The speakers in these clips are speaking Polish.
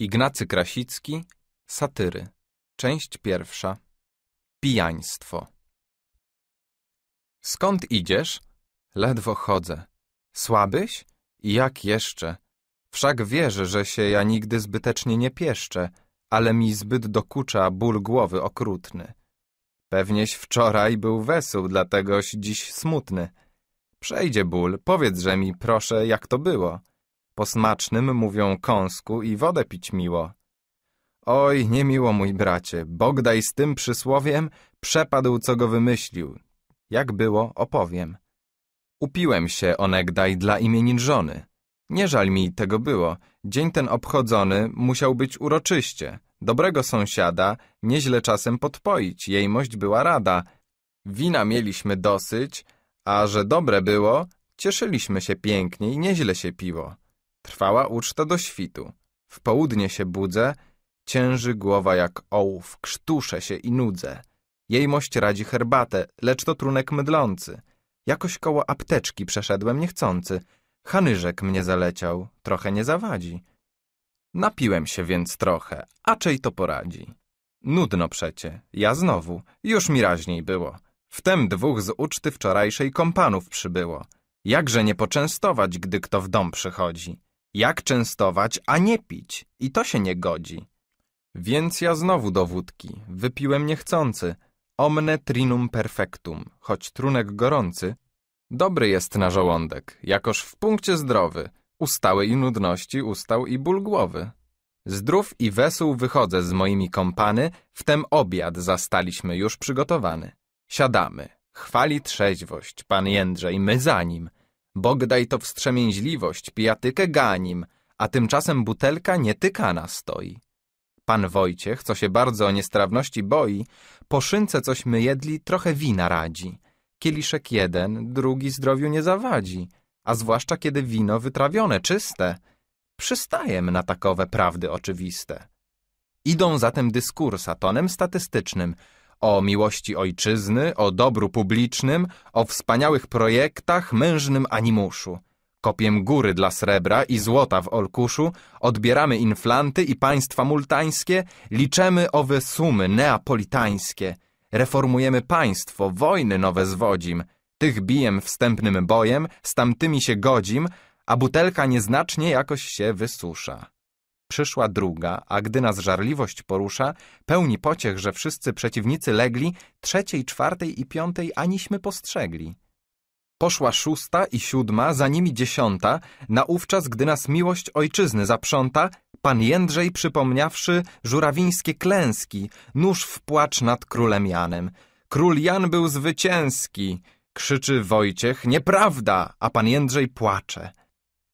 Ignacy Krasicki, Satyry, część pierwsza. Pijaństwo. Skąd idziesz? Ledwo chodzę. Słabyś? Jak jeszcze? Wszak wierzę, że się ja nigdy zbytecznie nie pieszczę, ale mi zbyt dokucza ból głowy okrutny. Pewnieś wczoraj był wesół, dlategoś dziś smutny. Przejdzie ból, powiedz, że mi proszę, jak to było posmacznym mówią kąsku i wodę pić miło. Oj, niemiło mój bracie, Bogdaj z tym przysłowiem przepadł, co go wymyślił. Jak było, opowiem. Upiłem się onegdaj dla imienin żony. Nie żal mi tego było. Dzień ten obchodzony musiał być uroczyście. Dobrego sąsiada nieźle czasem podpoić, jejmość była rada. Wina mieliśmy dosyć, a że dobre było, cieszyliśmy się pięknie i nieźle się piło. Trwała uczta do świtu. W południe się budzę, cięży głowa jak ołów, krztuszę się i nudzę. Jejmość radzi herbatę, lecz to trunek mydlący. Jakoś koło apteczki przeszedłem niechcący. Hanyżek mnie zaleciał, trochę nie zawadzi. Napiłem się więc trochę, aczej to poradzi. Nudno przecie, ja znowu, już mi raźniej było. Wtem dwóch z uczty wczorajszej kompanów przybyło. Jakże nie poczęstować, gdy kto w dom przychodzi? Jak częstować, a nie pić? I to się nie godzi. Więc ja znowu do wódki. Wypiłem niechcący. Omne trinum perfectum, choć trunek gorący. Dobry jest na żołądek, jakoż w punkcie zdrowy. Ustały i nudności ustał i ból głowy. Zdrów i wesół wychodzę z moimi kompany, wtem obiad zastaliśmy już przygotowany. Siadamy. Chwali trzeźwość, pan Jędrzej, my za nim. Bogdaj to wstrzemięźliwość, pijatykę ganim, a tymczasem butelka nietykana stoi. Pan Wojciech, co się bardzo o niestrawności boi, po szynce cośmy jedli trochę wina radzi. Kieliszek jeden, drugi zdrowiu nie zawadzi, a zwłaszcza kiedy wino wytrawione, czyste. Przystajem na takowe prawdy oczywiste. Idą zatem dyskursa tonem statystycznym, o miłości ojczyzny, o dobru publicznym, o wspaniałych projektach, mężnym animuszu. Kopiem góry dla srebra i złota w Olkuszu, odbieramy inflanty i państwa multańskie, liczemy owe sumy neapolitańskie. Reformujemy państwo, wojny nowe zwodzim, tych bijem wstępnym bojem, z tamtymi się godzim, a butelka nieznacznie jakoś się wysusza. Przyszła druga, a gdy nas żarliwość porusza, pełni pociech, że wszyscy przeciwnicy legli, trzeciej, czwartej i piątej aniśmy postrzegli. Poszła szósta i siódma, za nimi dziesiąta, naówczas, gdy nas miłość ojczyzny zaprząta, pan Jędrzej przypomniawszy żurawińskie klęski, nóż w płacz nad królem Janem. Król Jan był zwycięski, krzyczy Wojciech, nieprawda, a pan Jędrzej płacze.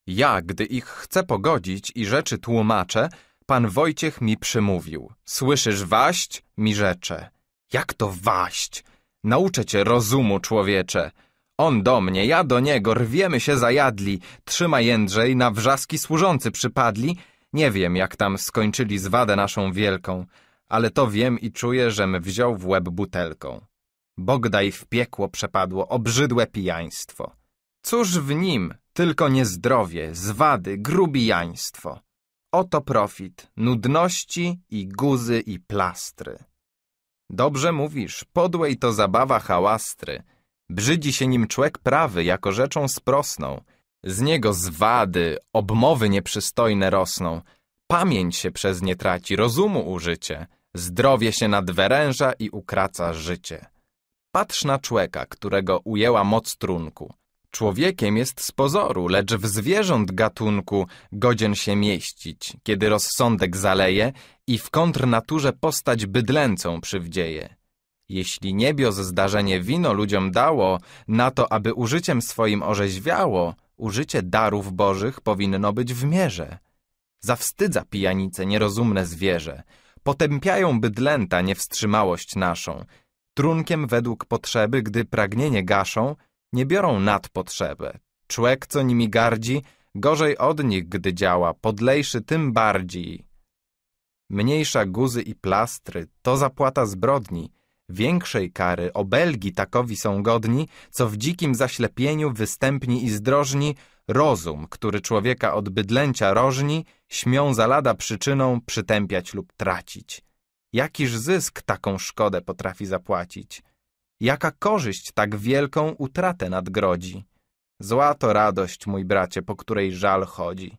Ja, gdy ich chcę pogodzić i rzeczy tłumaczę, pan Wojciech mi przymówił. Słyszysz waść? Mi rzecze. Jak to waść? Nauczę cię rozumu, człowiecze. On do mnie, ja do niego, rwiemy się zajadli. Trzyma Jędrzej, na wrzaski służący przypadli. Nie wiem, jak tam skończyli zwadę naszą wielką, ale to wiem i czuję, żem wziął w łeb butelką. Bogdaj w piekło przepadło, obrzydłe pijaństwo. Cóż w nim? Tylko niezdrowie, zwady, grubijaństwo. Oto profit, nudności i guzy i plastry. Dobrze mówisz, podłej to zabawa hałastry. Brzydzi się nim człek prawy jako rzeczą sprosną. Z niego zwady, obmowy nieprzystojne rosną. Pamięć się przez nie traci, rozumu użycie. Zdrowie się nadweręża i ukraca życie. Patrz na człeka, którego ujęła moc trunku. Człowiekiem jest z pozoru, lecz w zwierząt gatunku godzien się mieścić, kiedy rozsądek zaleje i w kontrnaturze postać bydlęcą przywdzieje. Jeśli niebios zdarzenie wino ludziom dało, na to, aby użyciem swoim orzeźwiało, użycie darów bożych powinno być w mierze. Zawstydza pijanice nierozumne zwierzę, potępiają bydlęta niewstrzymałość naszą, trunkiem według potrzeby, gdy pragnienie gaszą, nie biorą nad potrzebę. Człek, co nimi gardzi, gorzej od nich, gdy działa, podlejszy tym bardziej. Mniejsza guzy i plastry to zapłata zbrodni, większej kary obelgi takowi są godni, co w dzikim zaślepieniu występni i zdrożni, rozum, który człowieka od bydlęcia rożni, śmią za lada przyczyną przytępiać lub tracić. Jakiż zysk taką szkodę potrafi zapłacić? Jaka korzyść tak wielką utratę nadgrodzi? Zła to radość, mój bracie, po której żal chodzi.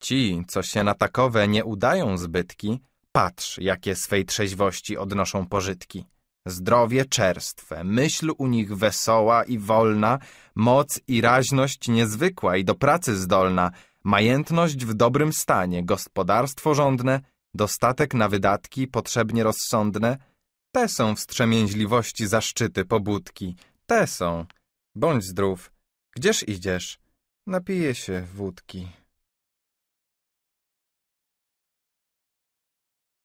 Ci, co się na takowe nie udają zbytki, patrz, jakie swej trzeźwości odnoszą pożytki. Zdrowie czerstwe, myśl u nich wesoła i wolna, moc i raźność niezwykła i do pracy zdolna, majętność w dobrym stanie, gospodarstwo rządne, dostatek na wydatki potrzebnie rozsądne – te są wstrzemięźliwości zaszczyty pobudki. Te są. Bądź zdrów. Gdzież idziesz? Napiję się wódki.